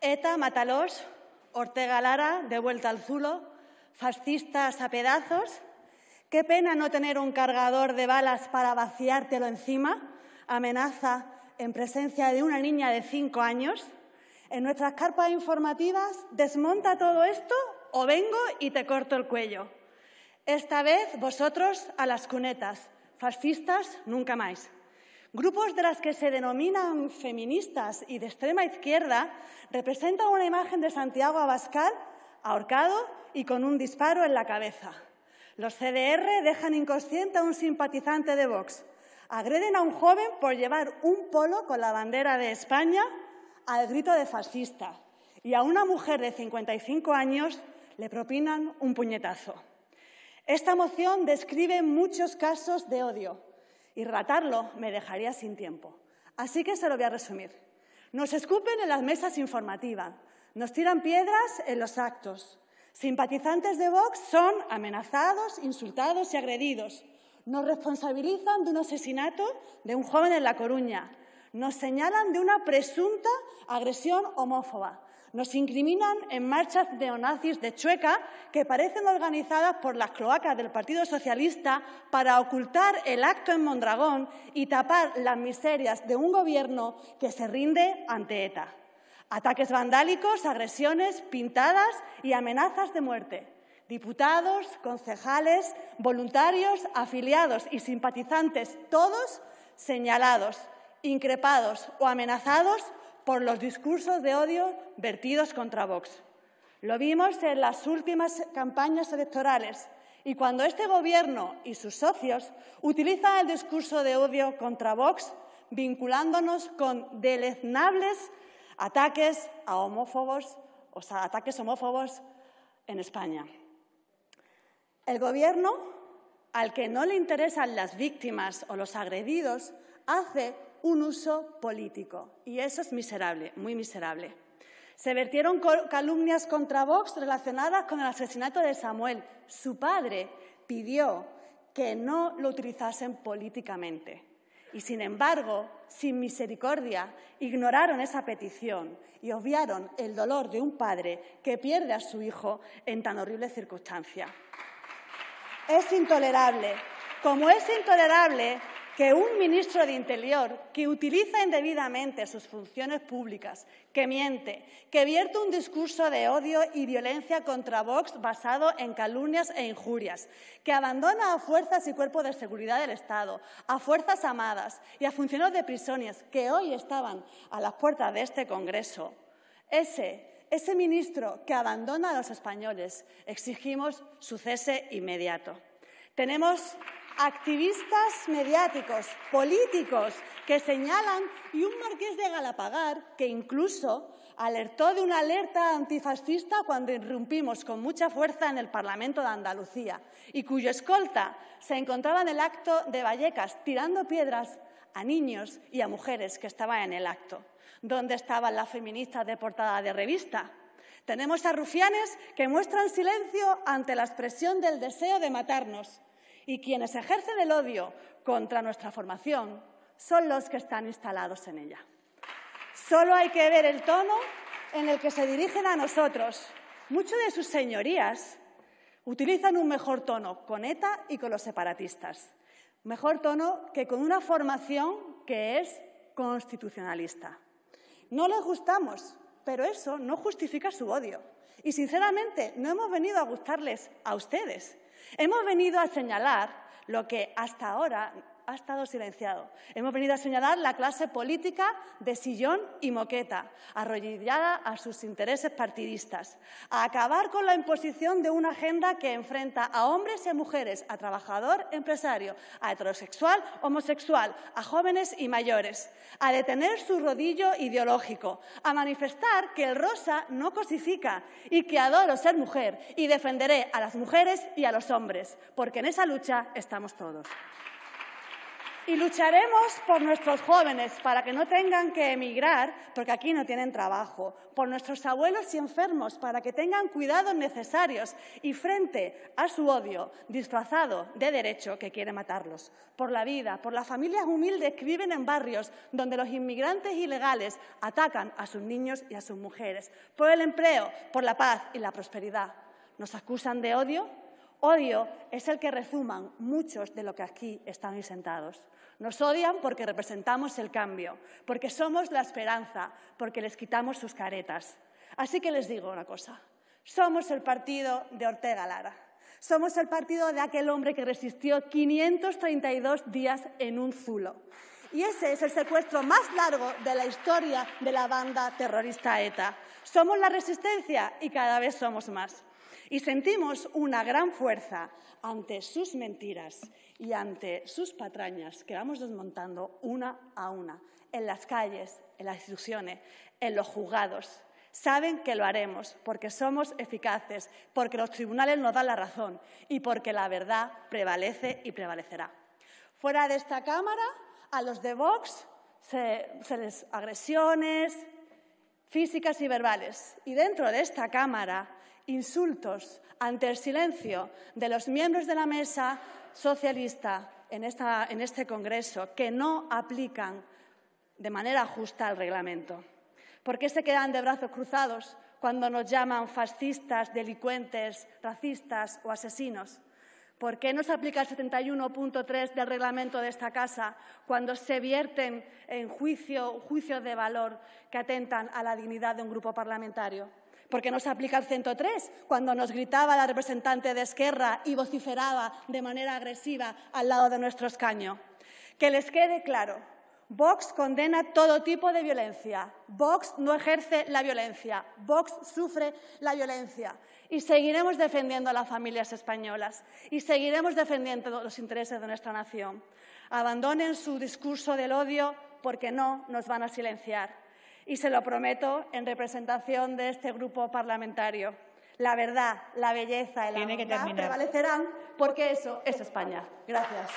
ETA, matalos, Ortega Lara, de vuelta al Zulo, fascistas a pedazos. Qué pena no tener un cargador de balas para vaciártelo encima. Amenaza en presencia de una niña de cinco años. En nuestras carpas informativas, desmonta todo esto o vengo y te corto el cuello. Esta vez vosotros a las cunetas. Fascistas nunca más. Grupos de las que se denominan feministas y de extrema izquierda representan una imagen de Santiago Abascal ahorcado y con un disparo en la cabeza. Los CDR dejan inconsciente a un simpatizante de Vox. Agreden a un joven por llevar un polo con la bandera de España al grito de fascista. Y a una mujer de 55 años le propinan un puñetazo. Esta moción describe muchos casos de odio, y ratarlo me dejaría sin tiempo. Así que se lo voy a resumir. Nos escupen en las mesas informativas, nos tiran piedras en los actos. Simpatizantes de Vox son amenazados, insultados y agredidos. Nos responsabilizan de un asesinato de un joven en La Coruña. Nos señalan de una presunta agresión homófoba. Nos incriminan en marchas neonazis de Chueca que parecen organizadas por las cloacas del Partido Socialista para ocultar el acto en Mondragón y tapar las miserias de un gobierno que se rinde ante ETA. Ataques vandálicos, agresiones pintadas y amenazas de muerte. Diputados, concejales, voluntarios, afiliados y simpatizantes, todos señalados, increpados o amenazados por los discursos de odio vertidos contra Vox. Lo vimos en las últimas campañas electorales y cuando este Gobierno y sus socios utilizan el discurso de odio contra Vox, vinculándonos con deleznables ataques a homófobos, o ataques homófobos en España. El Gobierno, al que no le interesan las víctimas o los agredidos, hace un uso político. Y eso es miserable, muy miserable. Se vertieron calumnias contra Vox relacionadas con el asesinato de Samuel. Su padre pidió que no lo utilizasen políticamente. Y sin embargo, sin misericordia, ignoraron esa petición y obviaron el dolor de un padre que pierde a su hijo en tan horrible circunstancia. Es intolerable. Como es intolerable que un ministro de Interior que utiliza indebidamente sus funciones públicas, que miente, que vierte un discurso de odio y violencia contra Vox basado en calumnias e injurias, que abandona a fuerzas y cuerpos de seguridad del Estado, a fuerzas amadas y a funcionarios de prisiones que hoy estaban a las puertas de este Congreso, ese, ese ministro que abandona a los españoles, exigimos su cese inmediato. Tenemos activistas mediáticos, políticos que señalan y un marqués de Galapagar que incluso alertó de una alerta antifascista cuando irrumpimos con mucha fuerza en el Parlamento de Andalucía y cuyo escolta se encontraba en el acto de Vallecas tirando piedras a niños y a mujeres que estaban en el acto. ¿Dónde estaban las feministas de portada de revista? Tenemos a rufianes que muestran silencio ante la expresión del deseo de matarnos y quienes ejercen el odio contra nuestra formación son los que están instalados en ella. Solo hay que ver el tono en el que se dirigen a nosotros. Muchos de sus señorías utilizan un mejor tono con ETA y con los separatistas. Mejor tono que con una formación que es constitucionalista. No les gustamos, pero eso no justifica su odio. Y sinceramente, no hemos venido a gustarles a ustedes. Hemos venido a señalar lo que hasta ahora ha estado silenciado. Hemos venido a señalar la clase política de sillón y moqueta, arrollada a sus intereses partidistas, a acabar con la imposición de una agenda que enfrenta a hombres y a mujeres, a trabajador, empresario, a heterosexual, homosexual, a jóvenes y mayores, a detener su rodillo ideológico, a manifestar que el rosa no cosifica y que adoro ser mujer y defenderé a las mujeres y a los hombres, porque en esa lucha estamos todos y lucharemos por nuestros jóvenes para que no tengan que emigrar porque aquí no tienen trabajo, por nuestros abuelos y enfermos para que tengan cuidados necesarios y frente a su odio disfrazado de derecho que quiere matarlos, por la vida, por las familias humildes que viven en barrios donde los inmigrantes ilegales atacan a sus niños y a sus mujeres, por el empleo, por la paz y la prosperidad. Nos acusan de odio Odio es el que rezuman muchos de los que aquí están sentados. Nos odian porque representamos el cambio, porque somos la esperanza, porque les quitamos sus caretas. Así que les digo una cosa, somos el partido de Ortega Lara. Somos el partido de aquel hombre que resistió 532 días en un zulo. Y ese es el secuestro más largo de la historia de la banda terrorista ETA. Somos la resistencia y cada vez somos más y sentimos una gran fuerza ante sus mentiras y ante sus patrañas que vamos desmontando una a una, en las calles, en las instituciones, en los juzgados. Saben que lo haremos porque somos eficaces, porque los tribunales nos dan la razón y porque la verdad prevalece y prevalecerá. Fuera de esta Cámara, a los de Vox se, les agresiones, físicas y verbales, y dentro de esta Cámara, insultos ante el silencio de los miembros de la mesa socialista en, este Congreso que no aplican de manera justa el reglamento. ¿Por qué se quedan de brazos cruzados cuando nos llaman fascistas, delincuentes, racistas o asesinos? ¿Por qué no se aplica el 71.3 del reglamento de esta Casa cuando se vierten en juicio, juicios de valor que atentan a la dignidad de un grupo parlamentario? ¿Por qué no se aplica el 103 cuando nos gritaba la representante de Esquerra y vociferaba de manera agresiva al lado de nuestro escaño? Que les quede claro, Vox condena todo tipo de violencia. Vox no ejerce la violencia. Vox sufre la violencia y seguiremos defendiendo a las familias españolas y seguiremos defendiendo los intereses de nuestra nación. Abandonen su discurso del odio porque no nos van a silenciar. Y se lo prometo en representación de este grupo parlamentario. La verdad, la belleza y la verdad prevalecerán porque eso es España. Gracias.